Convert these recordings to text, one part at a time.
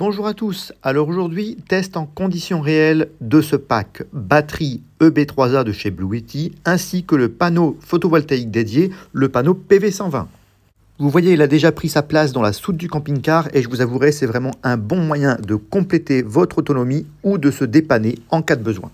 Bonjour à tous. Alors aujourd'hui, test en conditions réelles de ce pack batterie EB3A de chez Blue ainsi que le panneau photovoltaïque dédié, le panneau PV120. Vous voyez, il a déjà pris sa place dans la soute du camping-car et je vous avouerai, c'est vraiment un bon moyen de compléter votre autonomie ou de se dépanner en cas de besoin.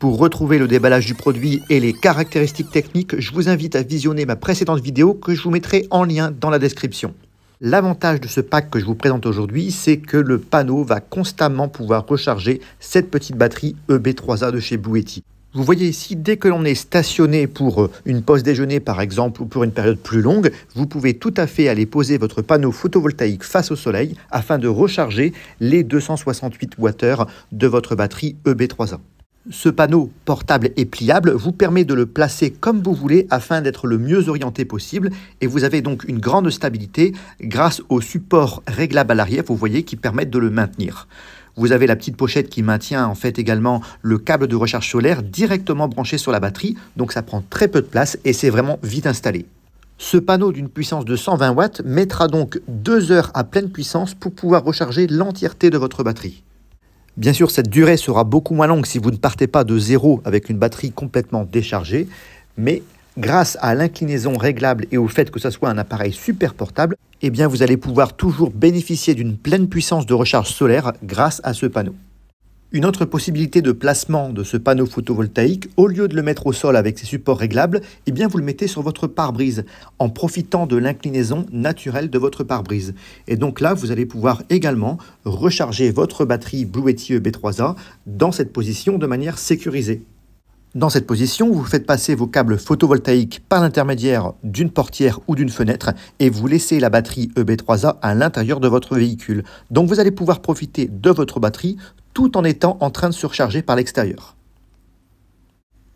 Pour retrouver le déballage du produit et les caractéristiques techniques, je vous invite à visionner ma précédente vidéo que je vous mettrai en lien dans la description. L'avantage de ce pack que je vous présente aujourd'hui, c'est que le panneau va constamment pouvoir recharger cette petite batterie EB3A de chez Bouetti. Vous voyez ici, dès que l'on est stationné pour euh, une pause déjeuner par exemple ou pour une période plus longue, vous pouvez tout à fait aller poser votre panneau photovoltaïque face au soleil afin de recharger les 268 Wh de votre batterie EB3A. Ce panneau portable et pliable vous permet de le placer comme vous voulez afin d'être le mieux orienté possible et vous avez donc une grande stabilité grâce au support réglable à l'arrière, vous voyez, qui permettent de le maintenir. Vous avez la petite pochette qui maintient en fait également le câble de recharge solaire directement branché sur la batterie, donc ça prend très peu de place et c'est vraiment vite installé. Ce panneau d'une puissance de 120 watts mettra donc 2 heures à pleine puissance pour pouvoir recharger l'entièreté de votre batterie. Bien sûr, cette durée sera beaucoup moins longue si vous ne partez pas de zéro avec une batterie complètement déchargée, mais grâce à l'inclinaison réglable et au fait que ce soit un appareil super portable, eh bien vous allez pouvoir toujours bénéficier d'une pleine puissance de recharge solaire grâce à ce panneau. Une autre possibilité de placement de ce panneau photovoltaïque, au lieu de le mettre au sol avec ses supports réglables, eh bien vous le mettez sur votre pare-brise en profitant de l'inclinaison naturelle de votre pare-brise. Et donc là, vous allez pouvoir également recharger votre batterie Bluetti EB3A dans cette position de manière sécurisée. Dans cette position, vous faites passer vos câbles photovoltaïques par l'intermédiaire d'une portière ou d'une fenêtre et vous laissez la batterie EB3A à l'intérieur de votre véhicule. Donc vous allez pouvoir profiter de votre batterie tout en étant en train de surcharger par l'extérieur.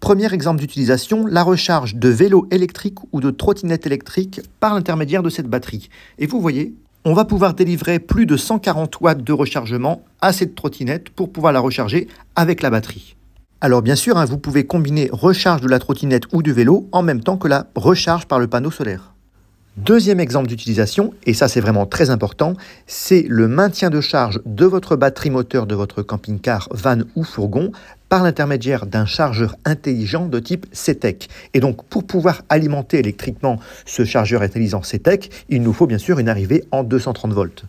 Premier exemple d'utilisation, la recharge de vélo électrique ou de trottinette électrique par l'intermédiaire de cette batterie. Et vous voyez, on va pouvoir délivrer plus de 140 watts de rechargement à cette trottinette pour pouvoir la recharger avec la batterie. Alors bien sûr, hein, vous pouvez combiner recharge de la trottinette ou du vélo en même temps que la recharge par le panneau solaire. Deuxième exemple d'utilisation, et ça c'est vraiment très important, c'est le maintien de charge de votre batterie moteur de votre camping-car, van ou fourgon par l'intermédiaire d'un chargeur intelligent de type CETEC. E et donc pour pouvoir alimenter électriquement ce chargeur intelligent CETEC, e il nous faut bien sûr une arrivée en 230 volts.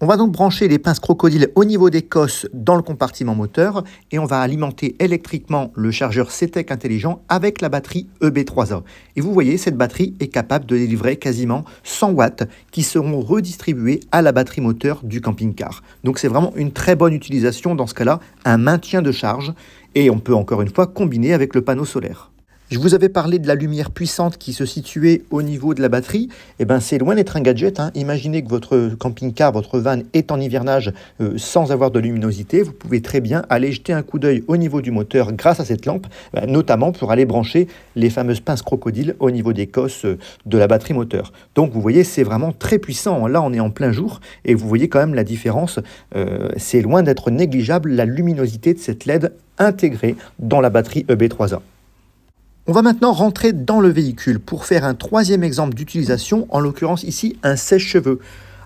On va donc brancher les pinces crocodiles au niveau des cosses dans le compartiment moteur et on va alimenter électriquement le chargeur CTEC e intelligent avec la batterie EB3A. Et vous voyez, cette batterie est capable de délivrer quasiment 100 watts qui seront redistribués à la batterie moteur du camping-car. Donc c'est vraiment une très bonne utilisation dans ce cas-là, un maintien de charge et on peut encore une fois combiner avec le panneau solaire. Je vous avais parlé de la lumière puissante qui se situait au niveau de la batterie. Eh ben, c'est loin d'être un gadget. Hein. Imaginez que votre camping-car, votre van est en hivernage euh, sans avoir de luminosité. Vous pouvez très bien aller jeter un coup d'œil au niveau du moteur grâce à cette lampe, bah, notamment pour aller brancher les fameuses pinces crocodiles au niveau des cosses euh, de la batterie moteur. Donc vous voyez, c'est vraiment très puissant. Là, on est en plein jour et vous voyez quand même la différence. Euh, c'est loin d'être négligeable la luminosité de cette LED intégrée dans la batterie EB3A. On va maintenant rentrer dans le véhicule pour faire un troisième exemple d'utilisation, en l'occurrence ici un sèche-cheveux.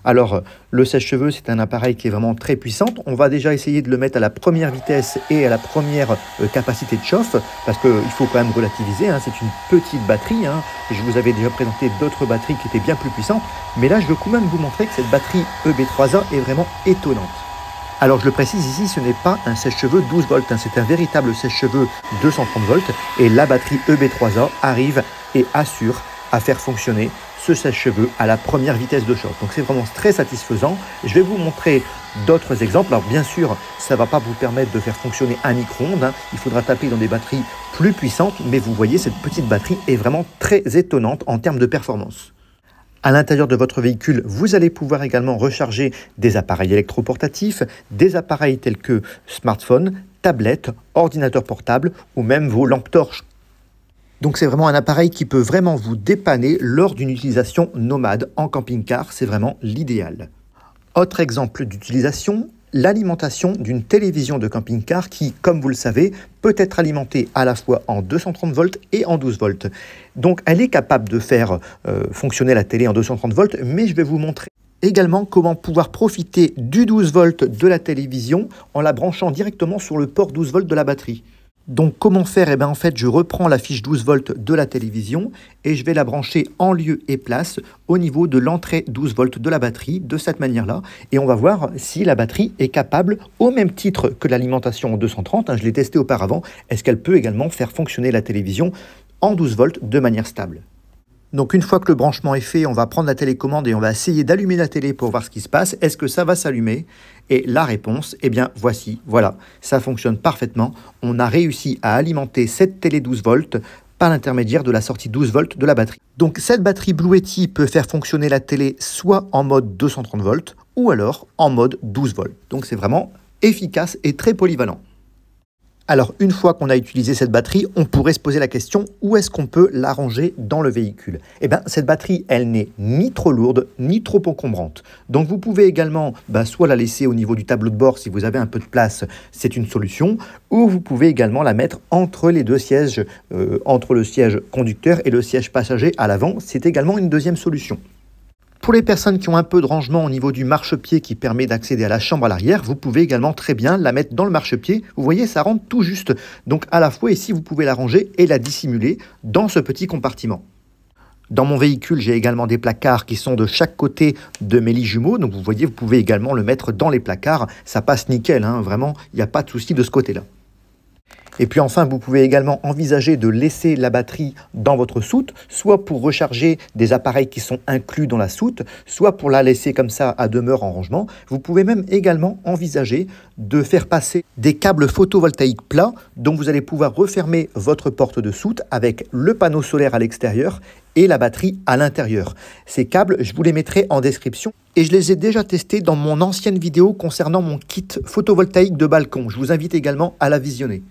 Alors le sèche-cheveux c'est un appareil qui est vraiment très puissant, on va déjà essayer de le mettre à la première vitesse et à la première euh, capacité de chauffe, parce qu'il faut quand même relativiser, hein. c'est une petite batterie, hein. je vous avais déjà présenté d'autres batteries qui étaient bien plus puissantes, mais là je veux quand même vous montrer que cette batterie EB3A est vraiment étonnante. Alors je le précise ici, ce n'est pas un sèche-cheveux 12 volts, hein. c'est un véritable sèche-cheveux 230 volts et la batterie EB3A arrive et assure à faire fonctionner ce sèche-cheveux à la première vitesse de charge. Donc c'est vraiment très satisfaisant. Je vais vous montrer d'autres exemples. Alors bien sûr, ça ne va pas vous permettre de faire fonctionner un micro-ondes. Hein. Il faudra taper dans des batteries plus puissantes, mais vous voyez, cette petite batterie est vraiment très étonnante en termes de performance. À l'intérieur de votre véhicule, vous allez pouvoir également recharger des appareils électroportatifs, des appareils tels que smartphone, tablettes, ordinateur portables ou même vos lampes torches. Donc c'est vraiment un appareil qui peut vraiment vous dépanner lors d'une utilisation nomade en camping-car, c'est vraiment l'idéal. Autre exemple d'utilisation, l'alimentation d'une télévision de camping-car qui, comme vous le savez, peut être alimentée à la fois en 230 volts et en 12 volts. Donc elle est capable de faire euh, fonctionner la télé en 230 volts, mais je vais vous montrer également comment pouvoir profiter du 12 volts de la télévision en la branchant directement sur le port 12 volts de la batterie. Donc comment faire eh bien en fait, je reprends la fiche 12 volts de la télévision et je vais la brancher en lieu et place au niveau de l'entrée 12 volts de la batterie de cette manière-là et on va voir si la batterie est capable au même titre que l'alimentation en 230, hein, je l'ai testé auparavant, est-ce qu'elle peut également faire fonctionner la télévision en 12 volts de manière stable. Donc une fois que le branchement est fait, on va prendre la télécommande et on va essayer d'allumer la télé pour voir ce qui se passe. Est-ce que ça va s'allumer Et la réponse, eh bien voici, voilà, ça fonctionne parfaitement. On a réussi à alimenter cette télé 12 volts par l'intermédiaire de la sortie 12 volts de la batterie. Donc cette batterie Bluetti peut faire fonctionner la télé soit en mode 230 volts ou alors en mode 12 volts. Donc c'est vraiment efficace et très polyvalent. Alors une fois qu'on a utilisé cette batterie, on pourrait se poser la question où est-ce qu'on peut la ranger dans le véhicule Eh bien cette batterie, elle n'est ni trop lourde ni trop encombrante. Donc vous pouvez également bah, soit la laisser au niveau du tableau de bord si vous avez un peu de place, c'est une solution, ou vous pouvez également la mettre entre les deux sièges, euh, entre le siège conducteur et le siège passager à l'avant, c'est également une deuxième solution. Pour les personnes qui ont un peu de rangement au niveau du marchepied qui permet d'accéder à la chambre à l'arrière, vous pouvez également très bien la mettre dans le marchepied. Vous voyez, ça rentre tout juste. Donc à la fois ici, vous pouvez la ranger et la dissimuler dans ce petit compartiment. Dans mon véhicule, j'ai également des placards qui sont de chaque côté de mes lits jumeaux. Donc vous voyez, vous pouvez également le mettre dans les placards. Ça passe nickel, hein, vraiment, il n'y a pas de souci de ce côté-là. Et puis enfin, vous pouvez également envisager de laisser la batterie dans votre soute, soit pour recharger des appareils qui sont inclus dans la soute, soit pour la laisser comme ça à demeure en rangement. Vous pouvez même également envisager de faire passer des câbles photovoltaïques plats dont vous allez pouvoir refermer votre porte de soute avec le panneau solaire à l'extérieur et la batterie à l'intérieur. Ces câbles, je vous les mettrai en description et je les ai déjà testés dans mon ancienne vidéo concernant mon kit photovoltaïque de balcon. Je vous invite également à la visionner.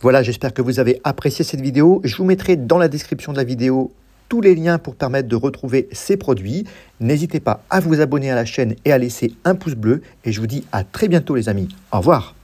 Voilà, j'espère que vous avez apprécié cette vidéo. Je vous mettrai dans la description de la vidéo tous les liens pour permettre de retrouver ces produits. N'hésitez pas à vous abonner à la chaîne et à laisser un pouce bleu. Et je vous dis à très bientôt les amis. Au revoir